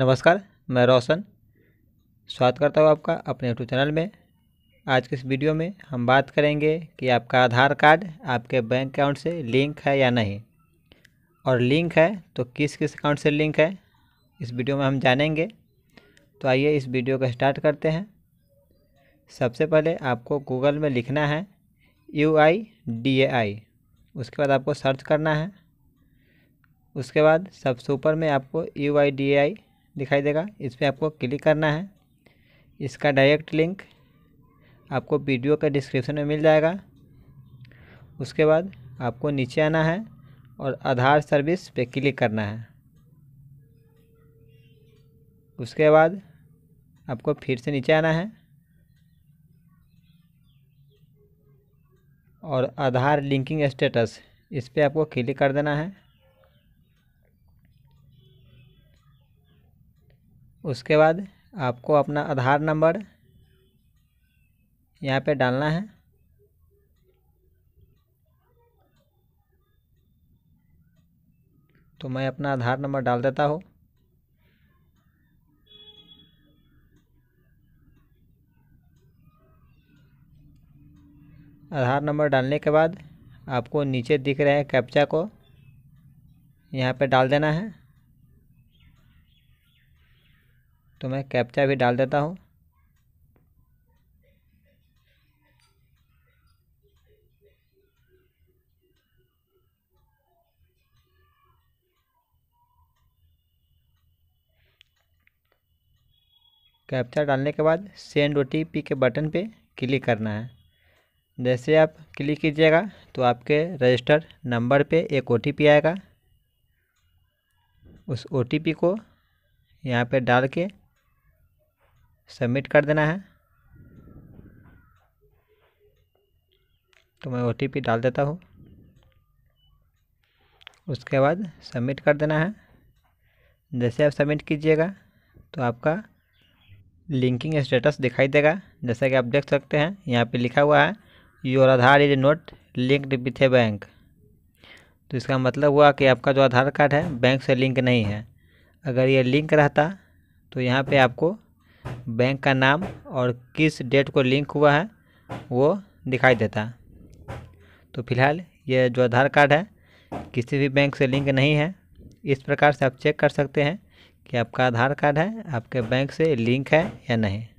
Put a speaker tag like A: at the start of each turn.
A: नमस्कार मैं रोशन स्वागत करता हूँ आपका अपने यूट्यूब चैनल में आज के इस वीडियो में हम बात करेंगे कि आपका आधार कार्ड आपके बैंक अकाउंट से लिंक है या नहीं और लिंक है तो किस किस अकाउंट से लिंक है इस वीडियो में हम जानेंगे तो आइए इस वीडियो का स्टार्ट करते हैं सबसे पहले आपको गूगल में लिखना है यू आई डी ए आई उसके बाद आपको सर्च करना है उसके बाद सबसे ऊपर में आपको यू आई डी ए आई दिखाई देगा इस पर आपको क्लिक करना है इसका डायरेक्ट लिंक आपको वीडियो के डिस्क्रिप्शन में मिल जाएगा उसके बाद आपको नीचे आना है और आधार सर्विस पे क्लिक करना है उसके बाद आपको फिर से नीचे आना है और आधार लिंकिंग स्टेटस इस पर आपको क्लिक कर देना है उसके बाद आपको अपना आधार नंबर यहाँ पे डालना है तो मैं अपना आधार नंबर डाल देता हूँ आधार नंबर डालने के बाद आपको नीचे दिख रहे हैं कैप्चा को यहाँ पे डाल देना है तो मैं कैप्चा भी डाल देता हूँ कैप्चा डालने के बाद सेंड ओ टी पी के बटन पे क्लिक करना है जैसे आप क्लिक कीजिएगा तो आपके रजिस्टर नंबर पे एक ओ टी पी आएगा उस ओ टी पी को यहाँ पे डाल के सबमिट कर देना है तो मैं ओ डाल देता हूँ उसके बाद सबमिट कर देना है जैसे आप सबमिट कीजिएगा तो आपका लिंकिंग स्टेटस दिखाई देगा जैसा कि आप देख सकते हैं यहाँ पे लिखा हुआ है your Aadhaar is not linked with a bank तो इसका मतलब हुआ कि आपका जो आधार कार्ड है बैंक से लिंक नहीं है अगर ये लिंक रहता तो यहाँ पे आपको बैंक का नाम और किस डेट को लिंक हुआ है वो दिखाई देता है तो फिलहाल ये जो आधार कार्ड है किसी भी बैंक से लिंक नहीं है इस प्रकार से आप चेक कर सकते हैं कि आपका आधार कार्ड है आपके बैंक से लिंक है या नहीं